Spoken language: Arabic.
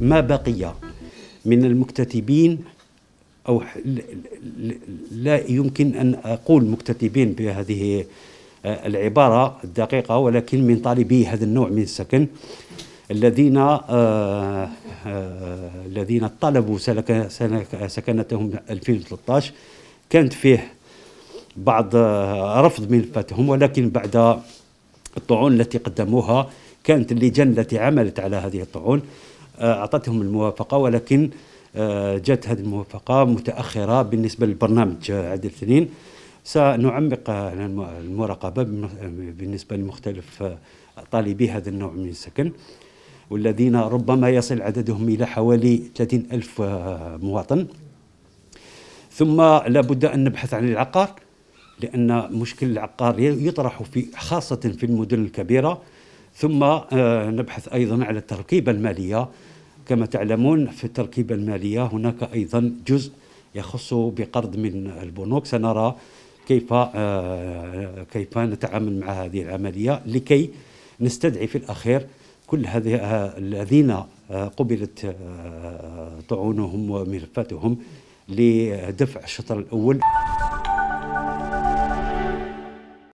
ما بقي من المكتتبين أو لا يمكن أن أقول مكتتبين بهذه آه، العبارة الدقيقة ولكن من طالبي هذا النوع من السكن الذين آه، آه، الذين طلبوا سكنتهم 2013 كانت فيه بعض رفض من فتهم ولكن بعد الطعون التي قدموها كانت اللجان التي عملت على هذه الطعون آه، اعطتهم الموافقه ولكن آه، جت هذه الموافقه متاخره بالنسبه للبرنامج آه، عدد الاثنين سنعمق المراقبه بالنسبه لمختلف طالبي هذا النوع من السكن والذين ربما يصل عددهم الى حوالي 30 الف مواطن ثم لابد ان نبحث عن العقار لان مشكل العقار يطرح في خاصه في المدن الكبيره ثم آه، نبحث أيضا على التركيبة المالية كما تعلمون في التركيبة المالية هناك أيضا جزء يخص بقرض من البنوك سنرى كيف آه، كيف نتعامل مع هذه العملية لكي نستدعي في الأخير كل هذه آه، الذين قبلت طعونهم وملفاتهم لدفع الشطر الأول